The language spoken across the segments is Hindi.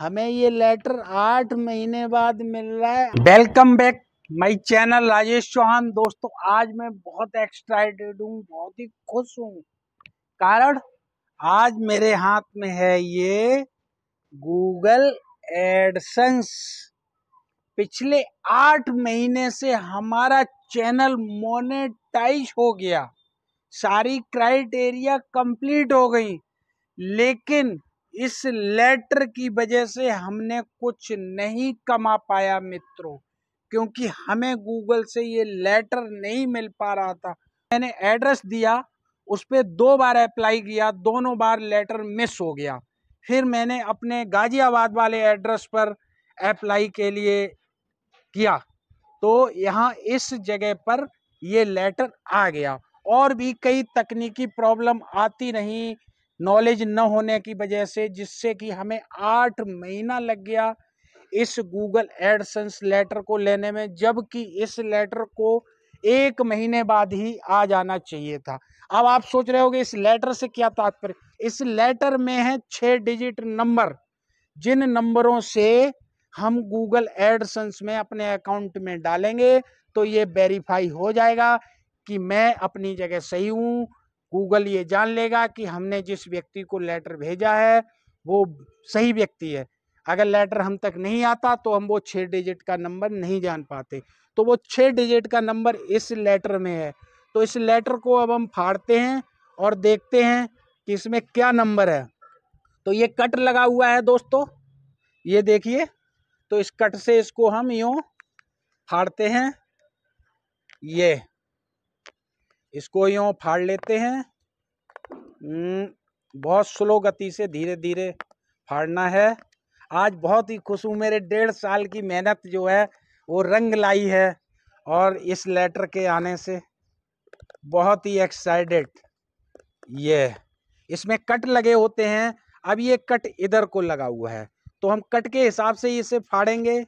हमें ये लेटर आठ महीने बाद मिल रहा है welcome back my channel Rajesh Chauhan दोस्तों आज मैं बहुत एक्साइटेड हूँ बहुत ही खुश हूँ कारण आज मेरे हाथ में है ये गूगल एडसेंस पिछले आठ महीने से हमारा चैनल मोनेटाइज हो गया सारी क्राइटेरिया कंप्लीट हो गई लेकिन इस लेटर की वजह से हमने कुछ नहीं कमा पाया मित्रों क्योंकि हमें गूगल से ये लेटर नहीं मिल पा रहा था मैंने एड्रेस दिया उस पर दो बार अप्लाई किया दोनों बार लेटर मिस हो गया फिर मैंने अपने गाज़ियाबाद वाले एड्रेस पर अप्लाई के लिए किया तो यहाँ इस जगह पर ये लेटर आ गया और भी कई तकनीकी प्रॉब्लम आती नहीं नॉलेज न होने की वजह से जिससे कि हमें आठ महीना लग गया इस गूगल एडसेंस लेटर को लेने में जबकि इस लेटर को एक महीने बाद ही आ जाना चाहिए था अब आप सोच रहे होगे इस लेटर से क्या तात्पर्य इस लेटर में है छः डिजिट नंबर जिन नंबरों से हम गूगल एडसेंस में अपने अकाउंट में डालेंगे तो ये वेरीफाई हो जाएगा कि मैं अपनी जगह सही हूँ गूगल ये जान लेगा कि हमने जिस व्यक्ति को लेटर भेजा है वो सही व्यक्ति है अगर लेटर हम तक नहीं आता तो हम वो छः डिजिट का नंबर नहीं जान पाते तो वो छः डिजिट का नंबर इस लेटर में है तो इस लेटर को अब हम फाड़ते हैं और देखते हैं कि इसमें क्या नंबर है तो ये कट लगा हुआ है दोस्तों ये देखिए तो इस कट से इसको हम यूँ फाड़ते हैं ये इसको यूँ फाड़ लेते हैं हम्म, बहुत स्लो गति से धीरे धीरे फाड़ना है आज बहुत ही खुश हूँ मेरे डेढ़ साल की मेहनत जो है वो रंग लाई है और इस लेटर के आने से बहुत ही एक्साइटेड ये इसमें कट लगे होते हैं अब ये कट इधर को लगा हुआ है तो हम कट के हिसाब से इसे फाड़ेंगे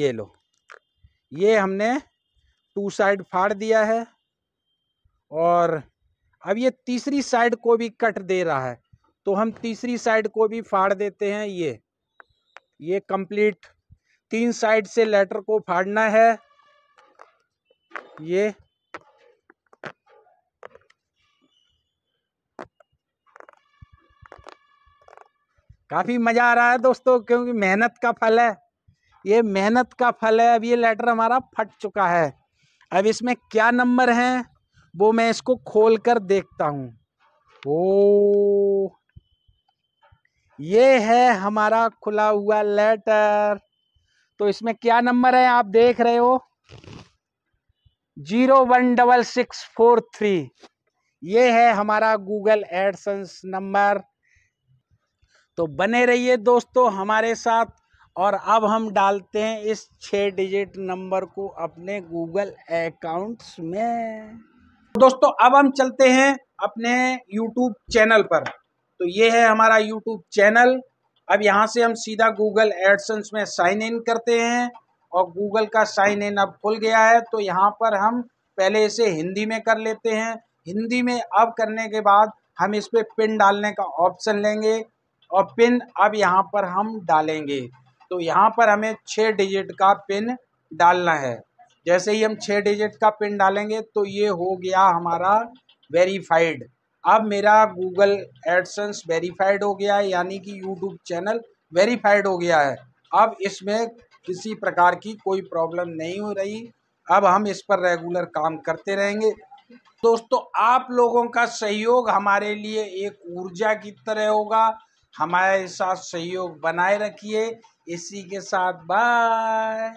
ये लो ये हमने टू साइड फाड़ दिया है और अब ये तीसरी साइड को भी कट दे रहा है तो हम तीसरी साइड को भी फाड़ देते हैं ये ये कंप्लीट तीन साइड से लेटर को फाड़ना है ये काफ़ी मज़ा आ रहा है दोस्तों क्योंकि मेहनत का फल है ये मेहनत का फल है अब ये लेटर हमारा फट चुका है अब इसमें क्या नंबर हैं वो मैं इसको खोल कर देखता हूं ओ ये है हमारा खुला हुआ लेटर तो इसमें क्या नंबर है आप देख रहे हो zero one double six four three ये है हमारा गूगल एडसन्स नंबर तो बने रहिए दोस्तों हमारे साथ और अब हम डालते हैं इस छः डिजिट नंबर को अपने गूगल अकाउंट्स में तो दोस्तों अब हम चलते हैं अपने यूट्यूब चैनल पर तो ये है हमारा यूट्यूब चैनल अब यहाँ से हम सीधा गूगल एडसन्स में साइन इन करते हैं और गूगल का साइन इन अब खुल गया है तो यहाँ पर हम पहले इसे हिंदी में कर लेते हैं हिंदी में अब करने के बाद हम इस पर पिन डालने का ऑप्शन लेंगे और पिन अब यहाँ पर हम डालेंगे तो यहाँ पर हमें छः डिजिट का पिन डालना है जैसे ही हम छः डिजिट का पिन डालेंगे तो ये हो गया हमारा वेरीफाइड अब मेरा गूगल एडसेंस वेरीफाइड हो गया है यानी कि यूट्यूब चैनल वेरीफाइड हो गया है अब इसमें किसी प्रकार की कोई प्रॉब्लम नहीं हो रही अब हम इस पर रेगुलर काम करते रहेंगे दोस्तों आप लोगों का सहयोग हमारे लिए एक ऊर्जा की तरह होगा हमारे साथ सहयोग बनाए रखिए इसी के साथ बाय